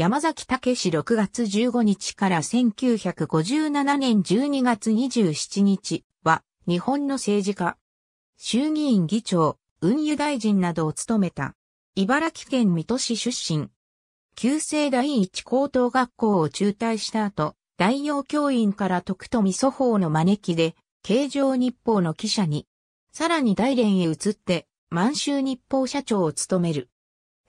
山崎武史6月15日から1957年12月27日は日本の政治家、衆議院議長、運輸大臣などを務めた。茨城県水戸市出身。旧制第一高等学校を中退した後、大洋教員から徳富祖法の招きで、形状日報の記者に、さらに大連へ移って、満州日報社長を務める。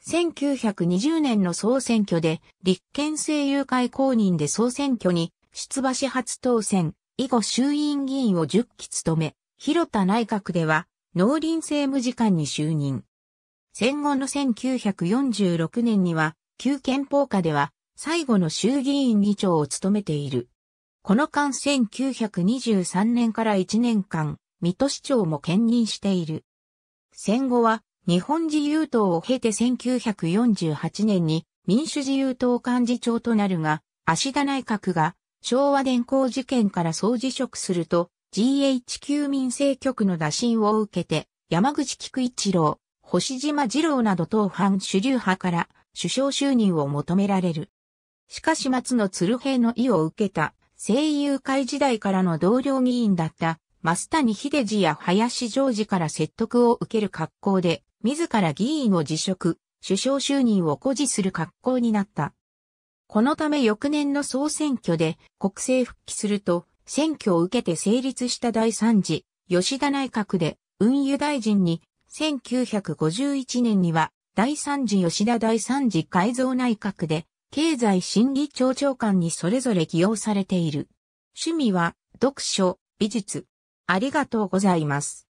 1920年の総選挙で、立憲政友会公認で総選挙に出馬し初当選、以後衆院議員を10期務め、広田内閣では、農林政務次官に就任。戦後の1946年には、旧憲法下では、最後の衆議院議長を務めている。この間1923年から1年間、水戸市長も兼任している。戦後は日本自由党を経て1948年に民主自由党幹事長となるが、芦田内閣が昭和電工事件から総辞職すると、GHQ 民政局の打診を受けて、山口菊一郎、星島二郎など党藩主流派から首相就任を求められる。しかし松野鶴平の意を受けた、政友会時代からの同僚議員だった増谷秀ジや林常時から説得を受ける格好で、自ら議員を辞職、首相就任を誇示する格好になった。このため翌年の総選挙で国政復帰すると、選挙を受けて成立した第3次、吉田内閣で運輸大臣に、1951年には第3次吉田第3次改造内閣で、経済審議庁長官にそれぞれ起用されている。趣味は、読書、美術、ありがとうございます。